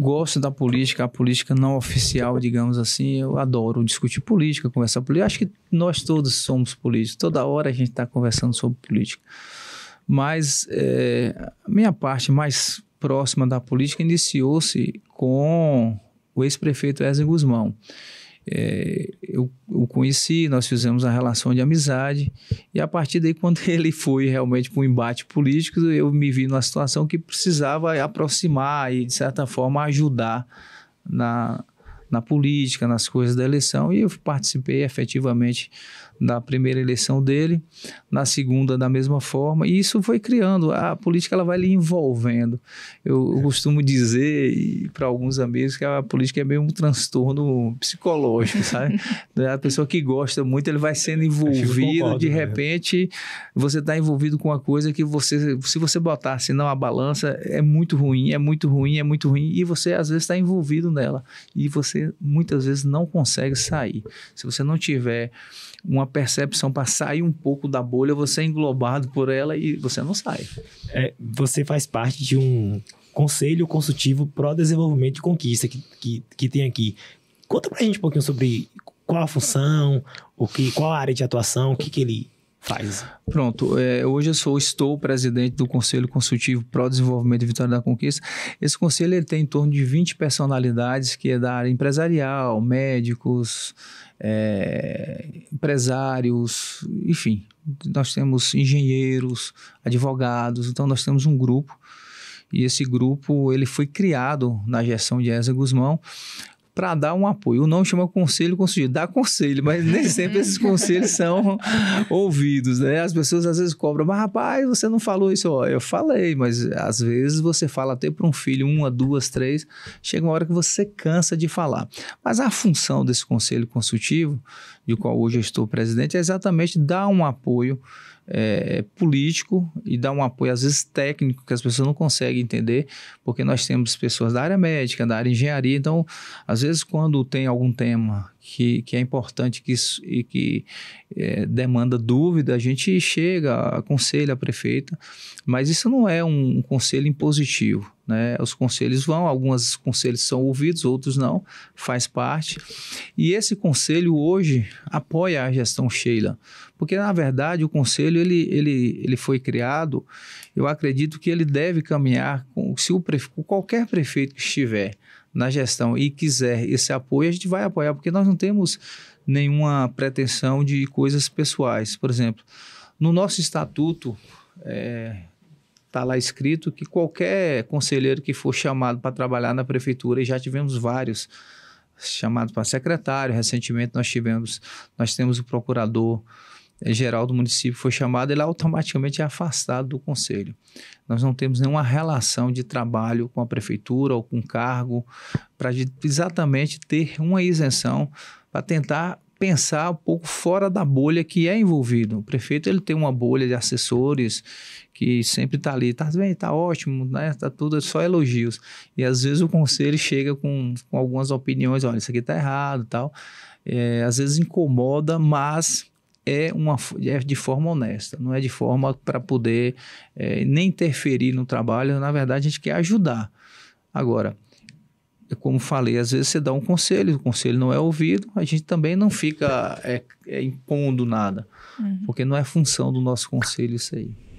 gosto da política, a política não oficial, digamos assim. Eu adoro discutir política, conversar política. Acho que nós todos somos políticos. Toda hora a gente está conversando sobre política. Mas é, a minha parte mais próxima da política iniciou-se com o ex-prefeito Ézio Guzmão é, eu o conheci, nós fizemos uma relação de amizade e a partir daí quando ele foi realmente para um embate político, eu me vi numa situação que precisava aproximar e de certa forma ajudar na, na política, nas coisas da eleição e eu participei efetivamente na primeira eleição dele, na segunda da mesma forma, e isso foi criando, a política ela vai lhe envolvendo. Eu, é. costumo dizer para alguns amigos que a política é meio um transtorno psicológico, sabe? a pessoa que gosta muito, ele vai sendo envolvido, concordo, de repente você está envolvido com uma coisa que você, se você botar, senão a balança, é muito ruim, é muito ruim, é muito ruim, e você às vezes está envolvido nela, e você muitas vezes não consegue sair. Se você não tiver uma percepção para sair um pouco da bolha, você é englobado por ela e você não sai. É, você faz parte de um conselho consultivo pro desenvolvimento de conquista que, que, que tem aqui. Conta para a gente um pouquinho sobre qual a função, o que, qual a área de atuação, o que, que ele faz? Pronto, é, hoje eu sou, estou presidente do Conselho Consultivo Pro Desenvolvimento e Vitória da Conquista. Esse conselho ele tem em torno de 20 personalidades, que é da área empresarial, médicos, é, empresários, enfim. Nós temos engenheiros, advogados, então nós temos um grupo. E esse grupo ele foi criado na gestão de Eza Guzmão para dar um apoio. O nome chama conselho consultivo, dá conselho, mas nem sempre esses conselhos são ouvidos, né? As pessoas às vezes cobram, mas rapaz, você não falou isso, ó, eu falei, mas às vezes você fala até para um filho, uma, duas, três, chega uma hora que você cansa de falar. Mas a função desse conselho consultivo, de qual hoje eu estou presidente, é exatamente dar um apoio é, político e dar um apoio, às vezes, técnico, que as pessoas não conseguem entender, porque nós temos pessoas da área médica, da área engenharia, então, às às vezes, quando tem algum tema que, que é importante que, e que é, demanda dúvida, a gente chega, aconselha a prefeita, mas isso não é um, um conselho impositivo. Né? Os conselhos vão, alguns conselhos são ouvidos, outros não, faz parte. E esse conselho hoje apoia a gestão Sheila, porque na verdade o conselho ele, ele, ele foi criado, eu acredito que ele deve caminhar com se o prefe, qualquer prefeito que estiver na gestão e quiser esse apoio, a gente vai apoiar, porque nós não temos nenhuma pretensão de coisas pessoais. Por exemplo, no nosso estatuto está é, tá lá escrito que qualquer conselheiro que for chamado para trabalhar na prefeitura, e já tivemos vários chamados para secretário, recentemente nós tivemos, nós temos o procurador geral do município foi chamado, ele é automaticamente é afastado do conselho. Nós não temos nenhuma relação de trabalho com a prefeitura ou com cargo para exatamente ter uma isenção para tentar pensar um pouco fora da bolha que é envolvido. O prefeito ele tem uma bolha de assessores que sempre está ali, está bem, está ótimo, né? Tá tudo é só elogios. E às vezes o conselho chega com, com algumas opiniões, olha, isso aqui está errado, tal. É, às vezes incomoda, mas é, uma, é de forma honesta, não é de forma para poder é, nem interferir no trabalho. Na verdade, a gente quer ajudar. Agora, é como falei, às vezes você dá um conselho, o conselho não é ouvido, a gente também não fica é, é impondo nada, uhum. porque não é função do nosso conselho isso aí.